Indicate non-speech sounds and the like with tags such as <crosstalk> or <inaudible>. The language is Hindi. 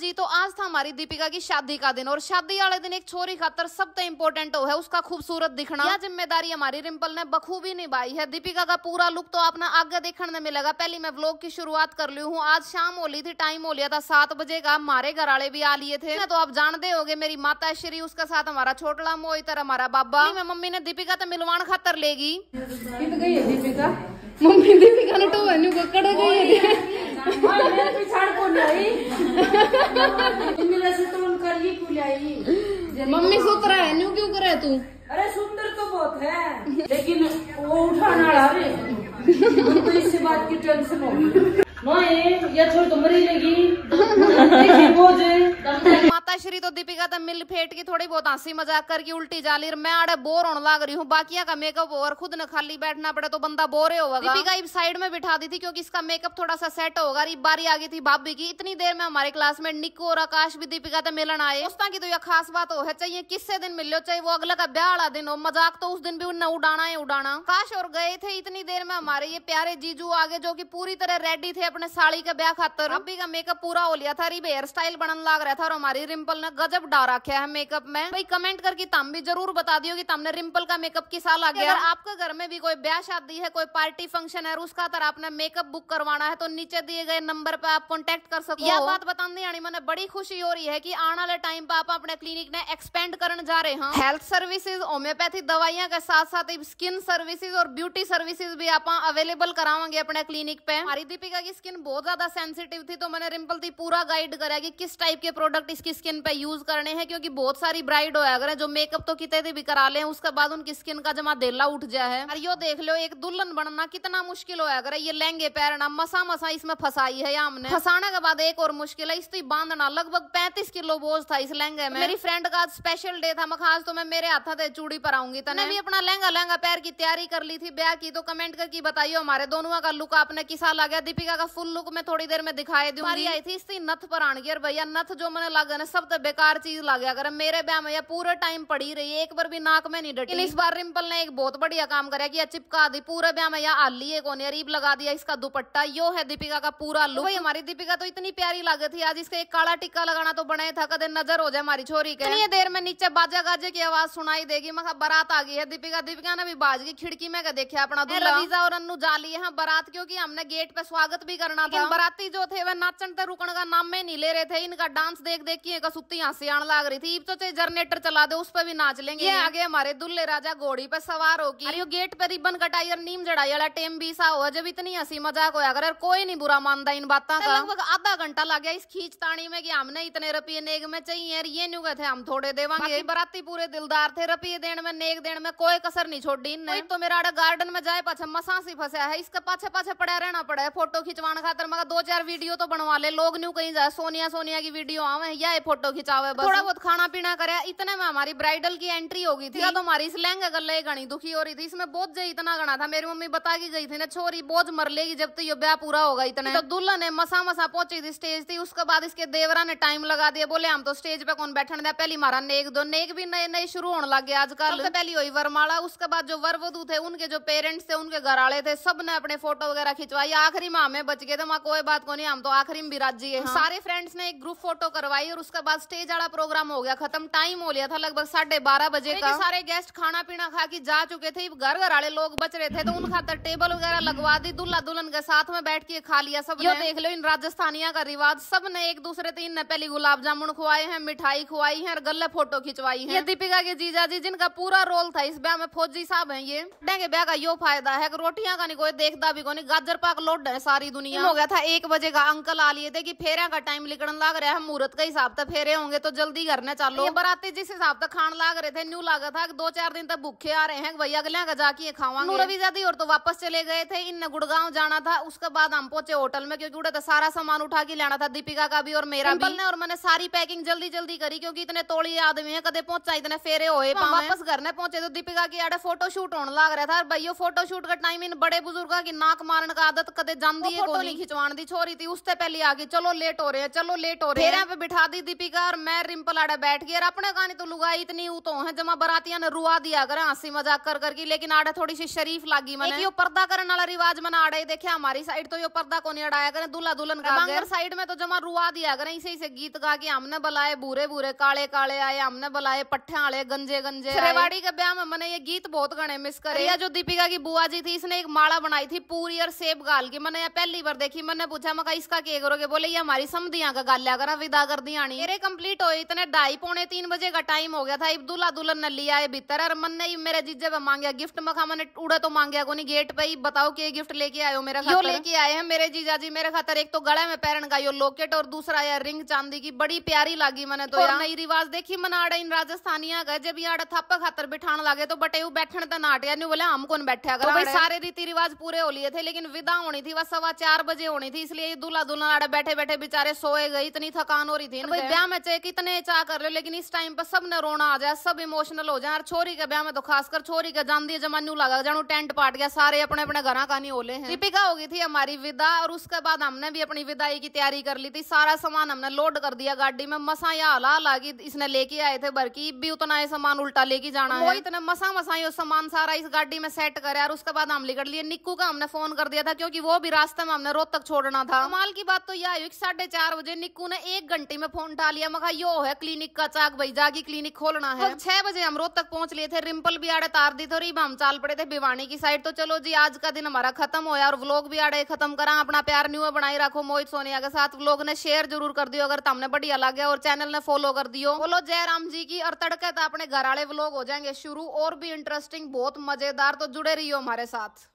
जी तो आज था हमारी दीपिका की शादी का दिन और शादी वाले दिन एक छोरी खातर सबसे इम्पोर्टेंट हो तो है उसका खूबसूरत दिखना यह जिम्मेदारी हमारी रिम्पल ने बखूबी निभाई है दीपिका का पूरा लुक तो आपने आगे देखने में मिलेगा पहली मैं ब्लॉग की शुरुआत कर ली हूँ आज शाम हो थी टाइम हो लिया था सात बजे का हमारे घर वाले भी आ लिए थे तो आप जानते हो मेरी माता श्री उसके साथ हमारा छोटला मोई तर हमारा बाबा मैं मम्मी ने दीपिका तो मिलवाण खातर लेगी दीपिका मम्मी दीपिका ने तो गई है मम्मी सुत रहा है न्यू क्यों करे तू अरे सुंदर तो बहुत है लेकिन वो उठाना रे तो इससे बात की टेंशन हो माँ ये छोड़ तो मरी लगी बोझ <laughs> श्री तो दीपिका तब मिल फेट की थोड़ी बहुत हंसी मजाक करके उल्टी जाली मैं आड़े बोर होने लग रही हूँ बाकिया का मेकअप और खुद न खाली बैठना पड़े तो बंदा बोरे होगा दीपिका इस साइड में बिठा दी थी क्योंकि इसका मेकअप थोड़ा सा सेट होगा इब बारी आ गई थी भाभी की इतनी देर में हमारे में निको और आकाश भी दीपिका तब मिलन आए दोस्तों की तो यह खास बात हो है चाहिए किससे दिन मिलो चाहे वो अगला का ब्याह वाला दिन हो मजाक तो उस दिन भी उन्हें उड़ाना है उड़ाना काश और गए थे इतनी देर में हमारे ये प्यारे जीजू आगे जो की पूरी तरह रेडी थे अपने साड़ी के ब्याह खातर भाभी का मेकअप पूरा हो लिया था रिब हेयर स्टाइल बनने लग रहा था और हमारी रिम रिम्पल ने गजब डाल रखा है मेकअप में भाई कमेंट करके तम भी जरूर बता दियो कि तमने रिम्पल का मेकअप किस आ गया अगर घर में भी कोई ब्याह शादी है कोई पार्टी फंक्शन है उसका तरह आपने मेकअप बुक करवाना है तो नीचे दिए गए नंबर पे आप कॉन्टेक्ट कर सकते यह बात बताने यानी मैंने बड़ी खुशी हो रही है की आने वाले टाइम पे आप अपने क्लिनिक ने एक्सपेंड कर जा रहे हैं हेल्थ सर्विसेज होम्योपैथी दवाइयाँ के साथ साथ स्किन सर्विसेज और ब्यूटी सर्विसेज भी आप अवेलेबल करावांगे अपने क्लिनिक पे हमारी दीपिका की स्किन बहुत ज्यादा सेंसिटिव थी तो मैंने रिम्पल थी पूरा गाइड करा कि किस टाइप के प्रोडक्ट इसकी स्किन स्किन पे यूज करने हैं क्योंकि बहुत सारी ब्राइड हो अगर जो मेकअप तो कितने भी करा ले उसके बाद उनकी स्किन का जमा देला उठ जाए है और यो देख लो एक दुल्हन बनना कितना मुश्किल हो अगर ये लहंगे पहनना मसा मसा इसमें फसाई है हमने फसाने के बाद एक और मुश्किल है इस बांधना लगभग पैंतीस किलो बोझ था इस लहंगे में मेरी फ्रेंड का स्पेशल डे था मैं खास तो मैं मेरे हाथा से चूड़ी पर आऊंगी मैं भी अपना लहंगा लहंगा पैर की तैयारी कर ली थी ब्याह की तो कमेंट करके बताइए हमारे दोनों का लुक आपने किसा लगा दीपिका का फुल लुक मैं थोड़ी देर में दिखाई दूंगी आई थी इस नथ पर आगे और भैया नथ जो मैंने लगा सब तो बेकार चीज लग गया अगर मेरे ब्याह में पूरे टाइम पड़ी रही एक बार भी नाक में नहीं डटी इस बार रिम्पल ने एक बहुत बढ़िया काम कर चिपका दी पूरे ब्याह में आली है कोने रीप लगा दिया इसका दुपट्टा यो है दीपिका का पूरा लुक भाई हमारी दीपिका तो इतनी प्यारी लग थी आज इसका एक काला टिक्का लगाना तो बनाया था कदम नजर हो जाए हमारी छोरी के इतनी देर में नीचे बाजा गाजे की आवाज सुनाई देगी मैं बारात आ गई है दीपिका दीपिका ने भी बाज गई खिड़की में देखा अपना रवीजा और अन्नू जा लिए हैं बारात क्योंकि हमने गेट पे स्वागत भी करना था बाराती जो थे वह नाचन तक रुकने का नाम में नहीं ले रहे थे इनका डांस देख देख के का सुत्ती से आन रही थी तो चाहे जनरेटर चला दो उस पर भी नाच लेंगे ये आगे हमारे दुल्ले राजा घोड़ी पे सवार होगी अरे गेट पे रिबन कटाई और नीम जड़ाई वाला टेम भी सा हो जब इतनी हंसी मजाक होया अगर कोई नहीं बुरा मानता इन बातों का लगभग आधा घंटा लग गया इस खींचतानी में हमने इतने रुपये नेग में चाहिए ये नहीं गए थे हम थोड़े देवांगे बराती पूरे दिलदार थे रुपये देने में नेग देने में कोई कसर नहीं छोड़ी नहीं तो मेरा गार्डन में जाए पाछे मसासी फसा है इसके पाछे पाछे पड़ा रहना पड़ा है फोटो खिंचवाने खातर मगर दो चार वीडियो तो बनवा ले लोग न्यू कहीं जाए सोनिया सोनिया की वीडियो आवे या फोटो फोटो खिंचावे बस थोड़ा बहुत खाना पीना करे इतने में हमारी ब्राइडल की एंट्री हो गई थी तो हमारी स्लैंग गले गणी दुखी हो रही थी इसमें बोझ इतना गणा था मेरी मम्मी बता की गई थी ना छोरी बोझ मर लेगी जब तो ये ब्याह पूरा होगा इतने तो दुल्हन ने मसा मसा पहुंची थी स्टेज थी उसके बाद इसके देवरा ने टाइम लगा दिया बोले हम तो स्टेज पे कौन बैठने दिया पहली मारा नेक दो नेक भी नए नए शुरू होने लग लगे आजकल पहली हुई वरमाला उसके बाद जो वरवधु थे उनके जो पेरेंट्स थे उनके घर वाले थे सब ने अपने फोटो वगैरह खिंचवाई आखिरी में हमें बच गए थे वहां कोई बात को नहीं हम तो आखिरी में भी राजी है हाँ। सारे फ्रेंड्स ने एक ग्रुप फोटो करवाई और उसके बाद स्टेज वाला प्रोग्राम हो गया खत्म टाइम हो लिया था लगभग साढ़े बारह बजे का सारे गेस्ट खाना पीना खा के जा चुके थे घर घर वाले लोग बच रहे थे तो उन खातर टेबल वगैरह लगवा दी दुल्हा दुल्हन के साथ में बैठ के खा लिया सब देख लो इन राजस्थानिया का रिवाज सब ने एक दूसरे तीन ने पहली गुलाब जामुन खुआए हैं मिठाई खुआई है और गले फोटो खिंचवाई है ये दीपिका के जीजा जी जिनका पूरा रोल था इस ब्याह में फौजी साहब है ये डेंगे ब्याह का यो फायदा है रोटियां का नहीं कोई देखता भी कोई गाजर पाक लोड है सारी दुनिया हो गया था एक बजे का अंकल आ लिए थे की फेरिया का टाइम लिखने लग रहा है मुहूर्त का हिसाब था बथेरे होंगे तो जल्दी करने चालो ये बराती जिस हिसाब तक खान लाग रहे थे न्यू लागा था दो चार दिन तक भूखे आ रहे हैं भैया अगले का जाके खावांगे रवि जादी और तो वापस चले गए थे इन गुड़गांव जाना था उसके बाद हम पहुंचे होटल में क्योंकि उड़े सारा सामान उठा के लाना था दीपिका का भी और मेरा भी और मैंने सारी पैकिंग जल्दी जल्दी करी क्योंकि इतने तोड़ी आदमी है कदे पहुंचा इतने फेरे होए वापस घर ने पहुंचे तो दीपिका की आड़े फोटो शूट होने लग रहा था भाई फोटो शूट का टाइम इन बड़े बुजुर्गों की नाक मारने का आदत कदे जान दी फोटो नहीं खिंचवान दी छोरी थी उससे पहले आ गई चलो लेट हो रहे हैं चलो लेट हो रहे हैं बिठा दी दीपिका का और मैं रिम्पल आड़े बैठ गई और अपने कहानी तो लुगाई इतनी उतो है जमा बरातिया ने रुआ दिया कर हंसी मजाक कर करके लेकिन आड़े थोड़ी सी शरीफ लागी मैंने यो पर्दा करने वाला रिवाज मैंने आड़े देखे हमारी साइड तो यो पर्दा को नहीं अड़ाया करे दूल्हा दुल्हन का साइड में तो जमा रुआ दिया करे इसे इसे गीत गा के हमने बुलाए बुरे बुरे काले काले आए हमने बुलाए पट्ठे आड़े गंजे गंजे रेवाड़ी के ब्याह में मैंने ये गीत बहुत गणे मिस करे जो दीपिका की बुआ जी थी इसने एक माला बनाई थी पूरी और सेब गाल की मैंने पहली बार देखी मैंने पूछा मैं इसका के करोगे बोले ये हमारी समधिया का गाल्या करा विदा कर दिया मेरे कंप्लीट हो इतने ढाई पौने तीन बजे का टाइम हो गया था दूल्हा दुल्हन ने लिया है भीतर और मन ने मेरे जीजे पे मांगा गिफ्ट मखा मैंने उड़ा तो मांगा को नहीं गेट पे ही बताओ कि गिफ्ट लेके आयो मेरा यो लेके आए हैं मेरे जीजा जी मेरे खातर एक तो गड़े में पैरन का यो लोकेट और दूसरा यार रिंग चांदी की बड़ी प्यारी लगी मैंने तो यार नई रिवाज देखी मना आड़ा इन राजस्थानिया का जब यहाँ थप खातर बिठाने लगे तो बटे बैठन तो नाट यार बोले हम कौन बैठे अगर सारे रीति रिवाज पूरे हो लिए थे लेकिन विदा होनी थी वह सवा चार बजे होनी थी इसलिए दूल्हा दुल्हन आड़े बैठे बैठे बेचारे सोए गए इतनी थकान हो रही थी भाई ब्याह में चाहे कितने चाह कर लो लेकिन इस टाइम पर सब ने रोना आ जाए सब इमोशनल हो जाए और छोरी के ब्याह में तो खासकर छोरी के जान जमानू लगा जानू टेंट पाट गया सारे अपने अपने घर का नहीं ओले हैं दीपिका हो गई थी हमारी विदा और उसके बाद हमने भी अपनी विदाई की तैयारी कर ली थी सारा सामान हमने लोड कर दिया गाड़ी में मसा या हला लागी इसने लेके आए थे बरकी भी उतना ही सामान उल्टा लेके जाना है इतने मसा मसा ही सामान सारा इस गाड़ी में सेट करे और उसके बाद हम लिखट लिए निक्कू का हमने फोन कर दिया था क्योंकि वो भी रास्ते में हमने रोहतक छोड़ना था माल की बात तो यह आई साढ़े चार बजे निक्कू ने एक घंटे में फोन उठा लिया मखा यो है क्लिनिक का चाक भाई जागी क्लिनिक खोलना है छह बजे हम रोहतक पहुंच लिए थे रिम्पल भी आड़े तार दी थोड़ी हम चाल पड़े थे भिवानी की साइड तो चलो जी आज का दिन हमारा खत्म होया और व्लॉग भी आड़े खत्म करा अपना प्यार न्यू बनाई रखो मोहित सोनिया के साथ व्लॉग ने शेयर जरूर कर दियो अगर तमने बढ़िया लगे और चैनल ने फॉलो कर दियो बोलो जयराम जी की और तड़के तो अपने घर आड़े व्लॉग हो जाएंगे शुरू और भी इंटरेस्टिंग बहुत मजेदार तो जुड़े रहियो हमारे साथ